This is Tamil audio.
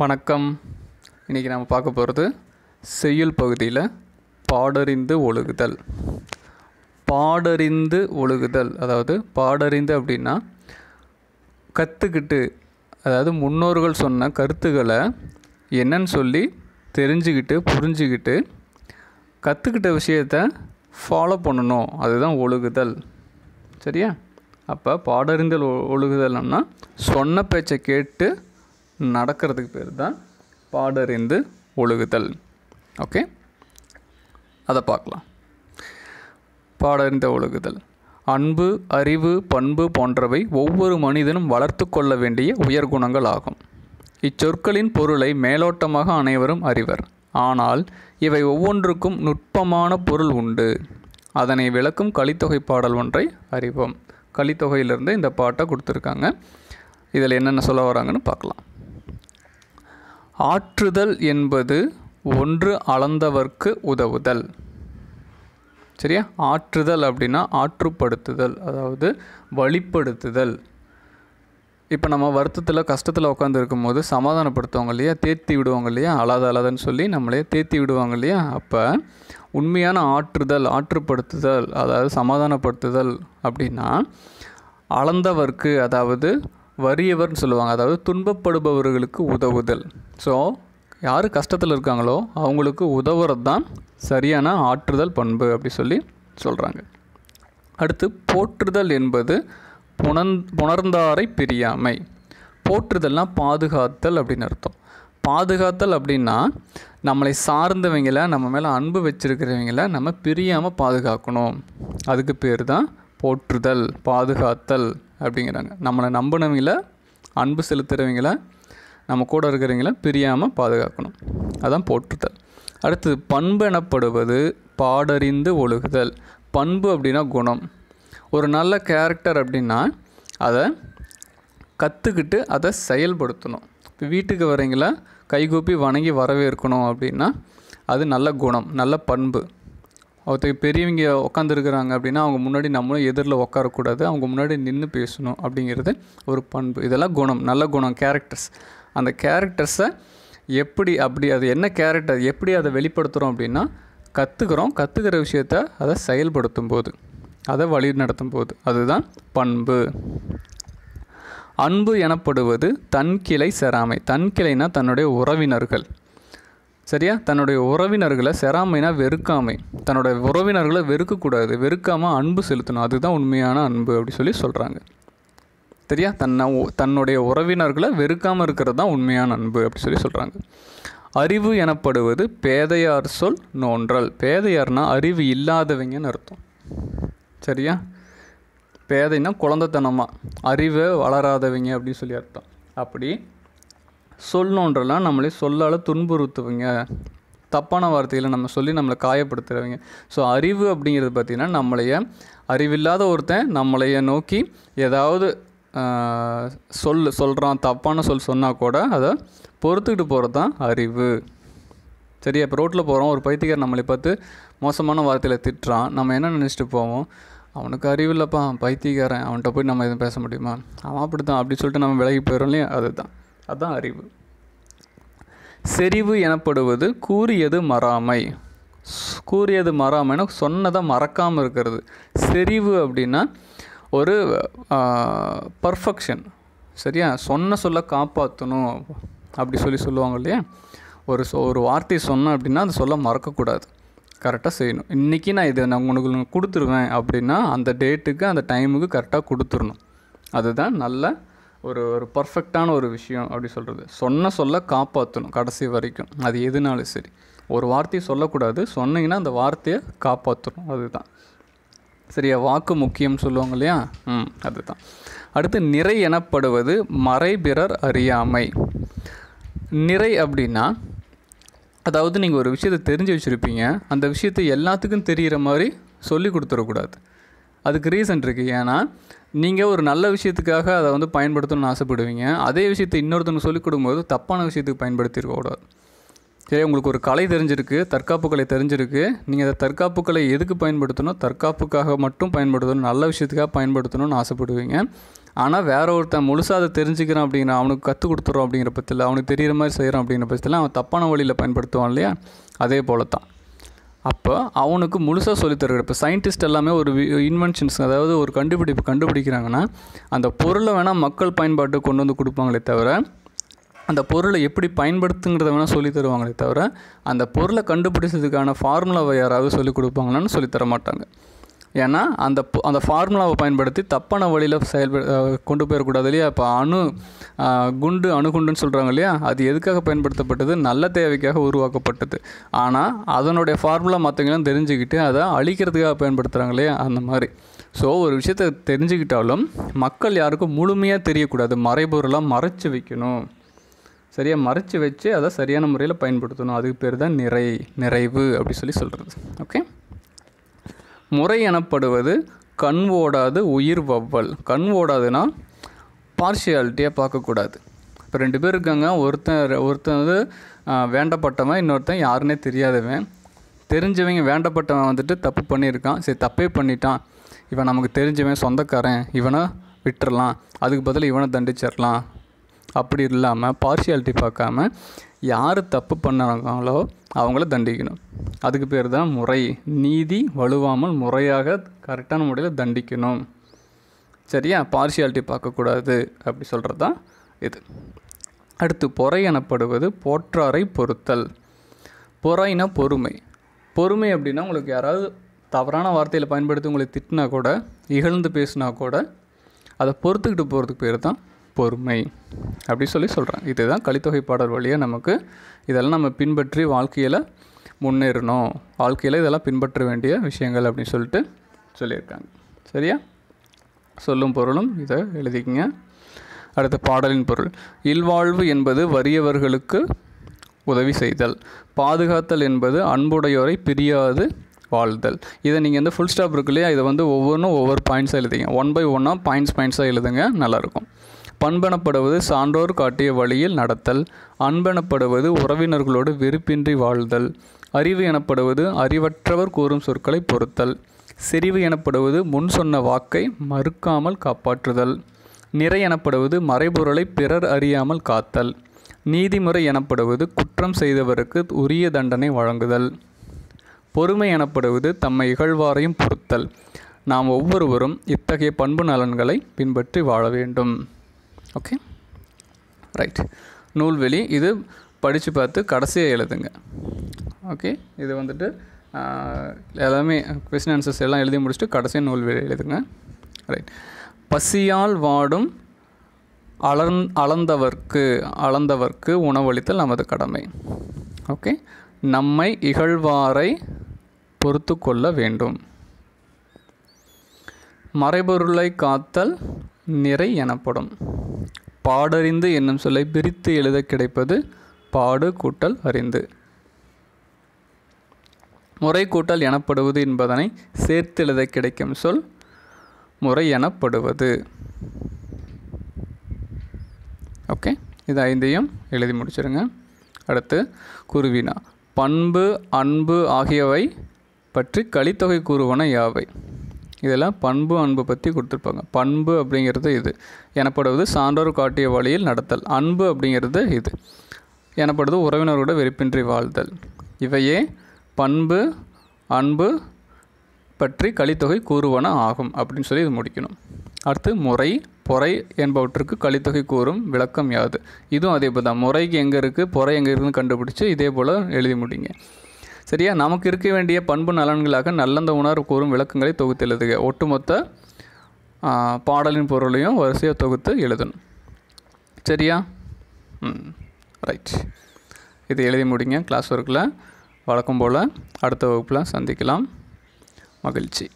வணக்கம் இன்றைக்கி நம்ம பார்க்க போகிறது செய்யுள் பகுதியில் பாடறிந்து ஒழுகுதல் பாடறிந்து ஒழுகுதல் அதாவது பாடறிந்து அப்படின்னா கற்றுக்கிட்டு அதாவது முன்னோர்கள் சொன்ன கருத்துக்களை என்னன்னு சொல்லி தெரிஞ்சுக்கிட்டு புரிஞ்சுக்கிட்டு கற்றுக்கிட்ட விஷயத்த ஃபாலோ பண்ணணும் அதுதான் ஒழுகுதல் சரியா அப்போ பாடறிந்தல் ஒழுகுதல்னா சொன்ன பேச்சை கேட்டு நடக்கிறதுக்கு பேர் தான் பாடறிந்து ஒழுகுதல் ஓகே அதை பார்க்கலாம் பாடறிந்த ஒழுகுதல் அன்பு அறிவு பண்பு போன்றவை ஒவ்வொரு மனிதனும் வளர்த்து கொள்ள வேண்டிய உயர்குணங்கள் ஆகும் இச்சொற்களின் பொருளை மேலோட்டமாக அனைவரும் அறிவர் ஆனால் இவை ஒவ்வொன்றுக்கும் நுட்பமான பொருள் உண்டு அதனை விளக்கும் கலித்தொகை பாடல் ஒன்றை அறிவோம் கலித்தொகையிலிருந்து இந்த பாட்டை கொடுத்துருக்காங்க இதில் என்னென்ன சொல்ல வராங்கன்னு பார்க்கலாம் ஆற்றுதல் என்பது ஒன்று அளந்தவர்க்கு உதவுதல் சரியா ஆற்றுதல் அப்படின்னா ஆற்றுப்படுத்துதல் அதாவது வழிப்படுத்துதல் இப்போ நம்ம வருத்தத்தில் கஷ்டத்தில் உட்காந்துருக்கும் போது சமாதானப்படுத்துவாங்க இல்லையா தேர்த்தி விடுவாங்க இல்லையா அழாத அழாதன்னு சொல்லி நம்மளே தேர்த்தி விடுவாங்க இல்லையா அப்போ உண்மையான ஆற்றுதல் ஆற்றுப்படுத்துதல் அதாவது சமாதானப்படுத்துதல் அப்படின்னா அளந்தவர்க்கு அதாவது வறியவர்னு சொல்லுவாங்க அதாவது துன்பப்படுபவர்களுக்கு உதவுதல் ஸோ யார் கஷ்டத்தில் இருக்காங்களோ அவங்களுக்கு உதவுறது தான் சரியான ஆற்றுதல் பண்பு அப்படி சொல்லி சொல்கிறாங்க அடுத்து போற்றுதல் என்பது புணந் புணர்ந்தாரை பிரியாமை போற்றுதல்னால் பாதுகாத்தல் அப்படின்னு அர்த்தம் பாதுகாத்தல் அப்படின்னா நம்மளை சார்ந்தவங்களை நம்ம மேலே அன்பு வச்சுருக்கிறவங்களை நம்ம பிரியாமல் பாதுகாக்கணும் அதுக்கு பேர் தான் போற்றுதல் பாதுகாத்தல் அப்படிங்கிறாங்க நம்மளை நம்பினவங்கள அன்பு செலுத்துகிறவங்கள நம்ம கூட இருக்கிறவங்கள பிரியாமல் பாதுகாக்கணும் அதான் போற்றுதல் அடுத்தது பண்பு எனப்படுவது பாடறிந்து ஒழுகுதல் பண்பு அப்படின்னா குணம் ஒரு நல்ல கேரக்டர் அப்படின்னா அதை கற்றுக்கிட்டு அதை செயல்படுத்தணும் இப்போ வீட்டுக்கு வரீங்களா கைகூப்பி வணங்கி வரவேற்கணும் அப்படின்னா அது நல்ல குணம் நல்ல பண்பு ஒருத்தர் பெரியவங்க உட்காந்துருக்குறாங்க அப்படின்னா அவங்க முன்னாடி நம்மளும் எதிரில் உட்காரக்கூடாது அவங்க முன்னாடி நின்று பேசணும் அப்படிங்கிறது ஒரு பண்பு இதெல்லாம் குணம் நல்ல குணம் கேரக்டர்ஸ் அந்த கேரக்டர்ஸை எப்படி அப்படி அது என்ன கேரக்டர் எப்படி அதை வெளிப்படுத்துகிறோம் அப்படின்னா கற்றுக்குறோம் கற்றுக்கிற விஷயத்த அதை செயல்படுத்தும் போது அதை வழி நடத்தும் போது அதுதான் பண்பு அன்பு எனப்படுவது தன்கிளை செராமை கிளைனா தன்னுடைய உறவினர்கள் சரியா தன்னுடைய உறவினர்களை செராமைனா வெறுக்காமை தன்னுடைய உறவினர்களை வெறுக்கக்கூடாது வெறுக்காமல் அன்பு செலுத்தணும் அதுதான் உண்மையான அன்பு அப்படின்னு சொல்லி சொல்கிறாங்க சரியா தன்னை தன்னுடைய உறவினர்களை வெறுக்காமல் இருக்கிறது தான் உண்மையான அன்பு அப்படின்னு சொல்லி சொல்கிறாங்க அறிவு எனப்படுவது பேதையார் சொல் நோன்றல் பேதையார்னா அறிவு இல்லாதவங்கன்னு அர்த்தம் சரியா பேதைன்னா குழந்தைத்தனமாக அறிவை வளராதவங்க அப்படின்னு சொல்லி அர்த்தம் அப்படி சொல்லணுன்றலாம் நம்மளே சொல்லால் துன்புறுத்துவீங்க தப்பான வார்த்தையில் நம்ம சொல்லி நம்மளை காயப்படுத்துகிறவங்க ஸோ அறிவு அப்படிங்கிறது பார்த்திங்கன்னா நம்மளைய அறிவில்லாத ஒருத்தன் நம்மளைய நோக்கி ஏதாவது சொல் சொல்கிறான் தப்பான சொல் சொன்னால் கூட அதை பொறுத்துக்கிட்டு போகிறது தான் அறிவு சரி இப்போ ரோட்டில் போகிறோம் ஒரு பைத்தியக்கார் நம்மளை பார்த்து மோசமான வார்த்தையில் திட்டுறான் நம்ம என்ன நினச்சிட்டு போவோம் அவனுக்கு அறிவு இல்லைப்பா பைத்தியக்காரன் அவன்கிட்ட போய் நம்ம எதுவும் பேச முடியுமா அவன் அப்படி தான் அப்படி சொல்லிட்டு நம்ம விலகி போயிடும் இல்லையா அதுதான் அதுதான் அறிவு செறிவு எனப்படுவது கூறியது மறாமை கூறியது மறாமைன்னா சொன்னதை மறக்காமல் இருக்கிறது செறிவு அப்படின்னா ஒரு பர்ஃபெக்ஷன் சரியா சொன்ன சொல்ல காப்பாற்றணும் அப்படி சொல்லி சொல்லுவாங்க இல்லையா ஒரு சொ ஒரு வார்த்தை சொன்னேன் அப்படின்னா அதை சொல்ல மறக்கக்கூடாது கரெக்டாக செய்யணும் இன்றைக்கி நான் இதை நான் உங்களுக்கு கொடுத்துருவேன் அப்படின்னா அந்த டேட்டுக்கு அந்த டைமுக்கு கரெக்டாக கொடுத்துடணும் அதுதான் நல்ல ஒரு ஒரு பர்ஃபெக்டான ஒரு விஷயம் அப்படி சொல்கிறது சொன்ன சொல்ல காப்பாற்றணும் கடைசி வரைக்கும் அது எதுனாலும் சரி ஒரு வார்த்தையை சொல்லக்கூடாது சொன்னீங்கன்னா அந்த வார்த்தையை காப்பாற்றணும் அதுதான் சரியா வாக்கு முக்கியம் சொல்லுவாங்க இல்லையா ம் அதுதான் அடுத்து நிறை எனப்படுவது மறைபிறர் அறியாமை நிறை அப்படின்னா அதாவது நீங்கள் ஒரு விஷயத்தை தெரிஞ்சு வச்சுருப்பீங்க அந்த விஷயத்தை எல்லாத்துக்கும் தெரிகிற மாதிரி சொல்லி கொடுத்துடக்கூடாது அதுக்கு ரீசன் இருக்குது ஏன்னா நீங்கள் ஒரு நல்ல விஷயத்துக்காக அதை வந்து பயன்படுத்தணும்னு ஆசைப்படுவீங்க அதே விஷயத்தை இன்னொருத்தனுக்கு சொல்லிக் கொடுக்கும்போது தப்பான விஷயத்துக்கு பயன்படுத்திருக்கக்கூடாது சரி உங்களுக்கு ஒரு கலை தெரிஞ்சிருக்கு தற்காப்பு கலை தெரிஞ்சிருக்கு நீங்கள் அதை தற்காப்பு கலை எதுக்கு பயன்படுத்தணும் தற்காப்புக்காக மட்டும் பயன்படுத்தணும் நல்ல விஷயத்துக்காக பயன்படுத்தணும்னு ஆசைப்படுவீங்க ஆனால் வேற ஒருத்தன் முழுசாக அதை தெரிஞ்சுக்கிறான் அப்படிங்கிற அவனுக்கு கற்றுக் கொடுத்துறோம் அப்படிங்கிற பட்சத்தில் அவனுக்கு தெரிகிற மாதிரி செய்கிறான் அப்படிங்கிற பட்சத்தில் அவன் தப்பான வழியில் பயன்படுத்துவான் இல்லையா அதே போல தான் அப்போ அவனுக்கு முழுசாக சொல்லித்தருகிற இப்போ சயின்டிஸ்ட் எல்லாமே ஒரு இன்வென்ஷன்ஸ் அதாவது ஒரு கண்டுபிடிப்பு கண்டுபிடிக்கிறாங்கன்னா அந்த பொருளை வேணால் மக்கள் பயன்பாட்டு கொண்டு வந்து கொடுப்பாங்களே தவிர அந்த பொருளை எப்படி பயன்படுத்துங்கிறத வேணால் சொல்லி தருவாங்களே தவிர அந்த பொருளை கண்டுபிடிச்சதுக்கான ஃபார்முலாவை யாராவது சொல்லிக் கொடுப்பாங்களான்னு சொல்லித்தர மாட்டாங்க ஏன்னா அந்த அந்த ஃபார்முலாவை பயன்படுத்தி தப்பான வழியில் செயல்பட கொண்டு போயிடக்கூடாது இல்லையா இப்போ அணு குண்டு அணுகுண்டுன்னு சொல்கிறாங்க இல்லையா அது எதுக்காக பயன்படுத்தப்பட்டது நல்ல தேவைக்காக உருவாக்கப்பட்டது ஆனால் அதனுடைய ஃபார்முலா மற்றவங்களாம் தெரிஞ்சுக்கிட்டு அதை அழிக்கிறதுக்காக பயன்படுத்துகிறாங்க இல்லையா அந்த மாதிரி ஸோ ஒரு விஷயத்தை தெரிஞ்சுக்கிட்டாலும் மக்கள் யாருக்கும் முழுமையாக தெரியக்கூடாது மறைபொருளாக மறைச்சு வைக்கணும் சரியாக மறைச்சு வச்சு அதை சரியான முறையில் பயன்படுத்தணும் அதுக்கு பேர் தான் நிறை நிறைவு அப்படி சொல்லி சொல்கிறது ஓகே முறை எனப்படுவது கண் ஓடாது உயிர் வவ்வல் கண் ஓடாதுன்னா பார்ஷியாலிட்டியாக பார்க்கக்கூடாது இப்போ ரெண்டு பேர் இருக்காங்க ஒருத்தன் ஒருத்தன் வந்து வேண்டப்பட்டவன் இன்னொருத்தன் யாருன்னே தெரியாதவன் தெரிஞ்சவங்க வேண்டப்பட்டவன் வந்துட்டு தப்பு பண்ணியிருக்கான் சரி தப்பே பண்ணிட்டான் இவன் நமக்கு தெரிஞ்சவன் சொந்தக்காரன் இவனை விட்டுறலாம் அதுக்கு பதில் இவனை தண்டிச்சிடலாம் அப்படி இல்லாமல் பார்ஷியாலிட்டி பார்க்காம யார் தப்பு பண்ணுறாங்களோ அவங்கள தண்டிக்கணும் அதுக்கு பேர் தான் முறை நீதி வலுவாமல் முறையாக கரெக்டான முறையில் தண்டிக்கணும் சரியா பார்ஷியாலிட்டி பார்க்கக்கூடாது அப்படி சொல்கிறது தான் இது அடுத்து பொறை எனப்படுவது போற்றாரை பொறுத்தல் பொறைனா பொறுமை பொறுமை அப்படின்னா உங்களுக்கு யாராவது தவறான வார்த்தையில் பயன்படுத்தி உங்களை திட்டினா கூட இகழ்ந்து பேசினா கூட அதை பொறுத்துக்கிட்டு போகிறதுக்கு பேர் தான் பொறுமை அப்படி சொல்லி சொல்கிறாங்க இதுதான் கலித்தொகை பாடல் வழியாக நமக்கு இதெல்லாம் நம்ம பின்பற்றி வாழ்க்கையில் முன்னேறணும் வாழ்க்கையில் இதெல்லாம் பின்பற்ற வேண்டிய விஷயங்கள் அப்படின்னு சொல்லிட்டு சொல்லியிருக்காங்க சரியா சொல்லும் பொருளும் இதை எழுதிக்கங்க அடுத்த பாடலின் பொருள் இல்வாழ்வு என்பது வறியவர்களுக்கு உதவி செய்தல் பாதுகாத்தல் என்பது அன்புடையோரை பிரியாது வாழ்தல் இதை நீங்கள் இந்த ஃபுல் ஸ்டாப் இருக்கு இல்லையா இதை வந்து ஒவ்வொன்றும் ஒவ்வொரு பாயிண்ட்ஸாக எழுதிங்க ஒன் பை ஒன்னாக பாயிண்ட்ஸ் பாயிண்ட்ஸாக எழுதுங்க நல்லாயிருக்கும் பண்பெனப்படுவது சான்றோர் காட்டிய வழியில் நடத்தல் அன்பெனப்படுவது உறவினர்களோடு வெறுப்பின்றி வாழ்தல் அறிவு எனப்படுவது அறிவற்றவர் கூறும் சொற்களை பொறுத்தல் செறிவு எனப்படுவது முன் சொன்ன வாக்கை மறுக்காமல் காப்பாற்றுதல் நிறை எனப்படுவது மறைபொருளை பிறர் அறியாமல் காத்தல் நீதிமுறை எனப்படுவது குற்றம் செய்தவருக்கு உரிய தண்டனை வழங்குதல் பொறுமை எனப்படுவது தம்மை இகழ்வாரையும் பொறுத்தல் நாம் ஒவ்வொருவரும் இத்தகைய பண்பு நலன்களை பின்பற்றி வாழ வேண்டும் ஓகே ரைட் நூல்வெளி இது படித்து பார்த்து கடைசியாக எழுதுங்க ஓகே இது வந்துட்டு எல்லாமே கொஸ்டின் ஆன்சர்ஸ் எல்லாம் எழுதி முடிச்சுட்டு கடைசியாக நூல்வெளி எழுதுங்க ரைட் பசியால் வாடும் அலர்ந் அளந்தவர்க்கு அளந்தவர்க்கு உணவளித்தல் நமது கடமை ஓகே நம்மை இகழ்வாரை பொறுத்து கொள்ள வேண்டும் மறைபொருளை காத்தல் நிறை எனப்படும் பாடறிந்து என்னும் சொல்லை பிரித்து எழுத கிடைப்பது பாடு கூட்டல் அறிந்து முறை கூட்டல் எனப்படுவது என்பதனை சேர்த்து எழுத கிடைக்கும் சொல் முறை எனப்படுவது ஓகே இது ஐந்தையும் எழுதி முடிச்சிருங்க அடுத்து குருவினா பண்பு அன்பு ஆகியவை பற்றி கலித்தொகை கூறுவன யாவை இதெல்லாம் பண்பு அன்பு பற்றி கொடுத்துருப்பாங்க பண்பு அப்படிங்கிறது இது எனப்படுவது சான்றோர் காட்டிய வழியில் நடத்தல் அன்பு அப்படிங்கிறது இது எனப்படுவது உறவினரோட வெறுப்பின்றி வாழ்தல் இவையே பண்பு அன்பு பற்றி கலித்தொகை கூறுவன ஆகும் அப்படின்னு சொல்லி இது முடிக்கணும் அடுத்து முறை பொறை என்பவற்றுக்கு கலித்தொகை கூறும் விளக்கம் யாது இதுவும் அதே போல் தான் முறைக்கு எங்கே இருக்குது பொறை எங்கே இருக்குதுன்னு கண்டுபிடிச்சி இதே போல் எழுதி முடிங்க சரியா நமக்கு இருக்க வேண்டிய பண்பு நலன்களாக நல்லந்த உணர்வு கூறும் விளக்கங்களை தொகுத்து எழுதுக ஒட்டுமொத்த பாடலின் பொருளையும் வரிசையாக தொகுத்து எழுதணும் சரியா ம் ரைட் இது எழுதி முடிங்க கிளாஸ் ஒர்க்கில் வழக்கம் போல் அடுத்த வகுப்பில் சந்திக்கலாம் மகிழ்ச்சி